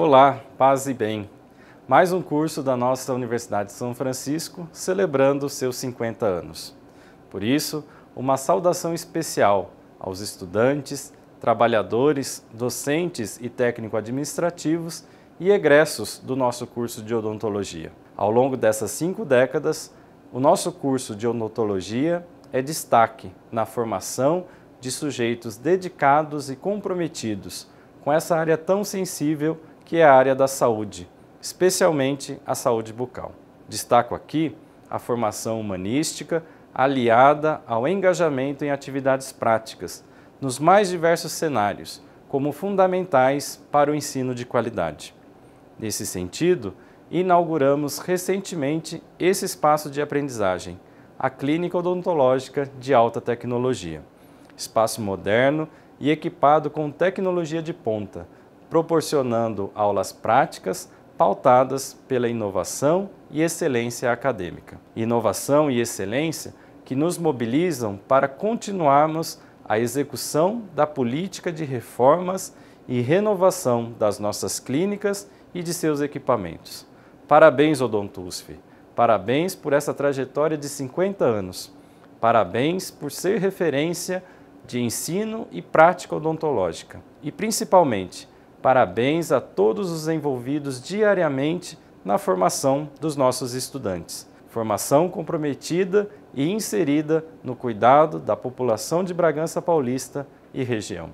Olá, paz e bem. Mais um curso da nossa Universidade de São Francisco celebrando seus 50 anos. Por isso, uma saudação especial aos estudantes, trabalhadores, docentes e técnico-administrativos e egressos do nosso curso de odontologia. Ao longo dessas cinco décadas, o nosso curso de odontologia é destaque na formação de sujeitos dedicados e comprometidos com essa área tão sensível que é a área da saúde, especialmente a saúde bucal. Destaco aqui a formação humanística aliada ao engajamento em atividades práticas, nos mais diversos cenários, como fundamentais para o ensino de qualidade. Nesse sentido, inauguramos recentemente esse espaço de aprendizagem, a Clínica Odontológica de Alta Tecnologia. Espaço moderno e equipado com tecnologia de ponta, proporcionando aulas práticas pautadas pela inovação e excelência acadêmica. Inovação e excelência que nos mobilizam para continuarmos a execução da política de reformas e renovação das nossas clínicas e de seus equipamentos. Parabéns, Odontusf! Parabéns por essa trajetória de 50 anos. Parabéns por ser referência de ensino e prática odontológica. E, principalmente, Parabéns a todos os envolvidos diariamente na formação dos nossos estudantes. Formação comprometida e inserida no cuidado da população de Bragança Paulista e região.